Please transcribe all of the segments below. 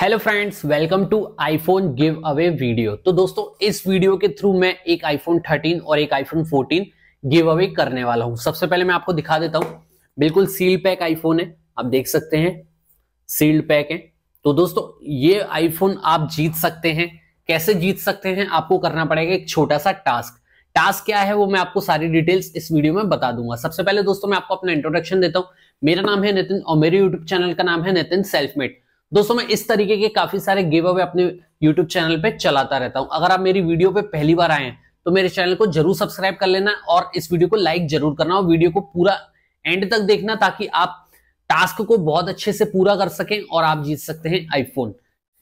hello friends welcome to iPhone giveaway video तो दोस्तों इस वीडियो के थ्रू मैं एक आईफोन 13 और एक आईफोन 14 गिव अवे करने वाला हूं सबसे पहले मैं आपको दिखा देता हूं बिल्कुल सील पैक आईफोन है आप देख सकते हैं सील्ड पैक है तो दोस्तों ये आईफोन आप जीत सकते हैं कैसे जीत सकते हैं आपको करना पड़ेगा एक छोटा सा टास्क टास्क क्या है वो मैं आपको सारी डिटेल्स इस वीडियो में बता दूंगा सबसे पहले दोस्तों मैं आपको अपना इंट्रोडक्शन देता हूँ मेरा नाम है नितिन और मेरे यूट्यूब चैनल का नाम है नितिन सेल्फमेड दोस्तों मैं इस तरीके के काफी सारे गिव अवे अपने यूट्यूब चैनल पे चलाता रहता हूं अगर आप मेरी वीडियो पे पहली बार आए हैं तो मेरे चैनल को जरूर सब्सक्राइब कर लेना और इस वीडियो को लाइक जरूर करना और वीडियो को पूरा एंड तक देखना ताकि आप टास्क को बहुत अच्छे से पूरा कर सकें और आप जीत सकते हैं आईफोन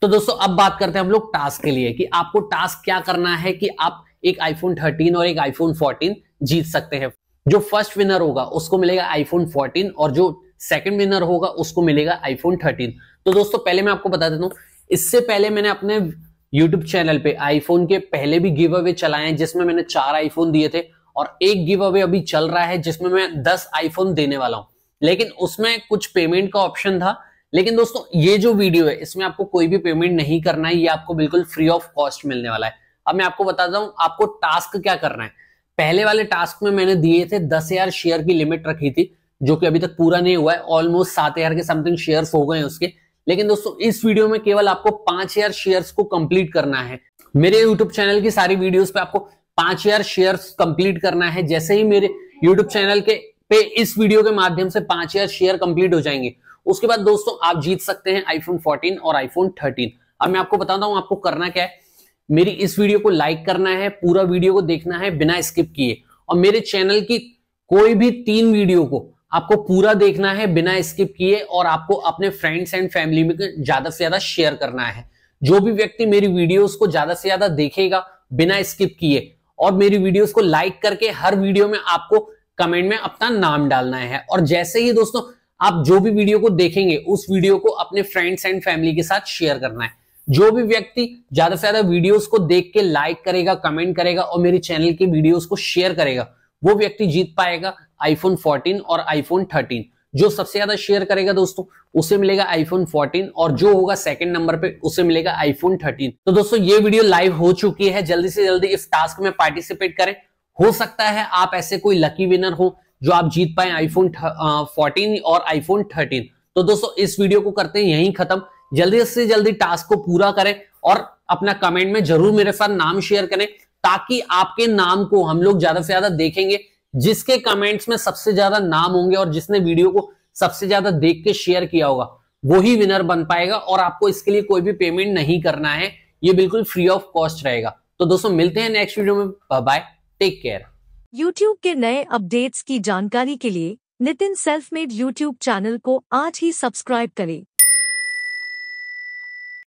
तो दोस्तों अब बात करते हैं हम लोग टास्क के लिए कि आपको टास्क क्या करना है कि आप एक आईफोन 13 और एक आईफोन 14 जीत सकते हैं जो फर्स्ट विनर होगा उसको मिलेगा आईफोन 14 और जो सेकंड विनर होगा उसको मिलेगा आईफोन 13 तो दोस्तों पहले मैं आपको बता देता हूँ इससे पहले मैंने अपने YouTube चैनल पे आईफोन के पहले भी गिव अवे चलाए हैं जिसमें मैंने चार आईफोन दिए थे और एक गिव अवे अभी चल रहा है जिसमें मैं दस आईफोन देने वाला हूँ लेकिन उसमें कुछ पेमेंट का ऑप्शन था लेकिन दोस्तों ये जो वीडियो है इसमें आपको कोई भी पेमेंट नहीं करना है ये आपको बिल्कुल फ्री ऑफ कॉस्ट मिलने वाला है अब मैं आपको बताता हूँ आपको टास्क क्या करना है पहले वाले टास्क में मैंने दिए थे दस हजार शेयर की लिमिट रखी थी जो कि अभी तक पूरा नहीं हुआ है ऑलमोस्ट सात हजार के समथिंग शेयर हो गए उसके लेकिन दोस्तों इस वीडियो में केवल आपको पांच हजार शेयर्स को कंप्लीट करना है मेरे यूट्यूब चैनल की सारी वीडियोस पे आपको पांच हजार शेयर्स कंप्लीट करना है जैसे ही मेरे यूट्यूब चैनल के पे इस वीडियो के माध्यम से पांच हजार शेयर कंप्लीट हो जाएंगे उसके बाद दोस्तों आप जीत सकते हैं आईफोन 14 और आईफोन 13 अब मैं आपको बताता हूं आपको करना क्या है मेरी इस वीडियो को लाइक करना है पूरा वीडियो को देखना है बिना स्किप किए और मेरे चैनल की कोई भी तीन वीडियो को आपको पूरा देखना है बिना स्किप किए और आपको अपने फ्रेंड्स एंड फैमिली में ज्यादा से ज्यादा शेयर करना है जो भी व्यक्ति मेरी वीडियोस को ज्यादा से ज्यादा देखेगा बिना स्किप किए और मेरी वीडियोस को लाइक करके हर वीडियो में आपको कमेंट में अपना नाम डालना है और जैसे ही दोस्तों आप जो भी वीडियो को देखेंगे उस वीडियो को अपने फ्रेंड्स एंड फैमिली के साथ शेयर करना है जो भी व्यक्ति ज्यादा से ज्यादा वीडियोस को देख के लाइक करेगा कमेंट करेगा और मेरे चैनल की वीडियोस को शेयर करेगा वो व्यक्ति जीत पाएगा आईफोन 14 और आईफोन 13 जो सबसे ज्यादा शेयर करेगा दोस्तों उसे मिलेगा आईफोन 14 और जो होगा सेकंड नंबर पे उसे मिलेगा आईफोन 13 तो दोस्तों ये वीडियो लाइव हो चुकी है जल्दी से जल्दी इस टास्क में पार्टिसिपेट करें हो सकता है आप ऐसे कोई लकी विनर हो जो आप जीत पाए आईफोन फोर्टीन और आईफोन थर्टीन तो दोस्तों इस वीडियो को करते हैं यही खत्म जल्दी से जल्दी टास्क को पूरा करें और अपना कमेंट में जरूर मेरे साथ नाम शेयर करें ताकि आपके नाम को हम लोग ज्यादा से ज्यादा देखेंगे जिसके कमेंट्स में सबसे ज्यादा नाम होंगे और जिसने वीडियो को सबसे ज्यादा देख के शेयर किया होगा वो ही विनर बन पाएगा और आपको इसके लिए कोई भी पेमेंट नहीं करना है ये बिल्कुल फ्री ऑफ कॉस्ट रहेगा तो दोस्तों मिलते हैं नेक्स्ट वीडियो में बाय टेक केयर यूट्यूब के नए अपडेट्स की जानकारी के लिए Nitin self made YouTube channel को आज ही सब्सक्राइब करें